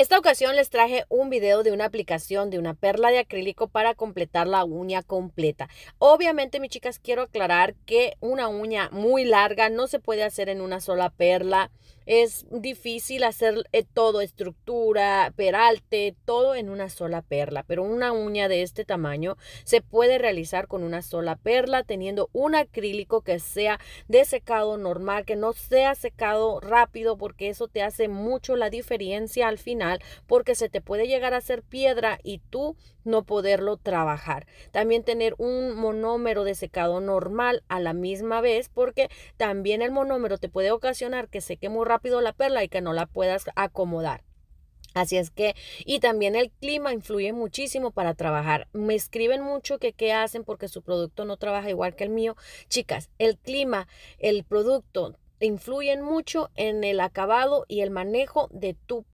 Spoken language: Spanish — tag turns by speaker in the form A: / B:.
A: Esta ocasión les traje un video de una aplicación de una perla de acrílico para completar la uña completa. Obviamente, mis chicas, quiero aclarar que una uña muy larga no se puede hacer en una sola perla. Es difícil hacer eh, todo, estructura, peralte, todo en una sola perla, pero una uña de este tamaño se puede realizar con una sola perla teniendo un acrílico que sea de secado normal, que no sea secado rápido porque eso te hace mucho la diferencia al final porque se te puede llegar a hacer piedra y tú no poderlo trabajar. También tener un monómero de secado normal a la misma vez porque también el monómero te puede ocasionar que seque muy rápido la perla y que no la puedas acomodar. Así es que, y también el clima influye muchísimo para trabajar. Me escriben mucho que qué hacen porque su producto no trabaja igual que el mío. Chicas, el clima, el producto influyen mucho en el acabado y el manejo de tu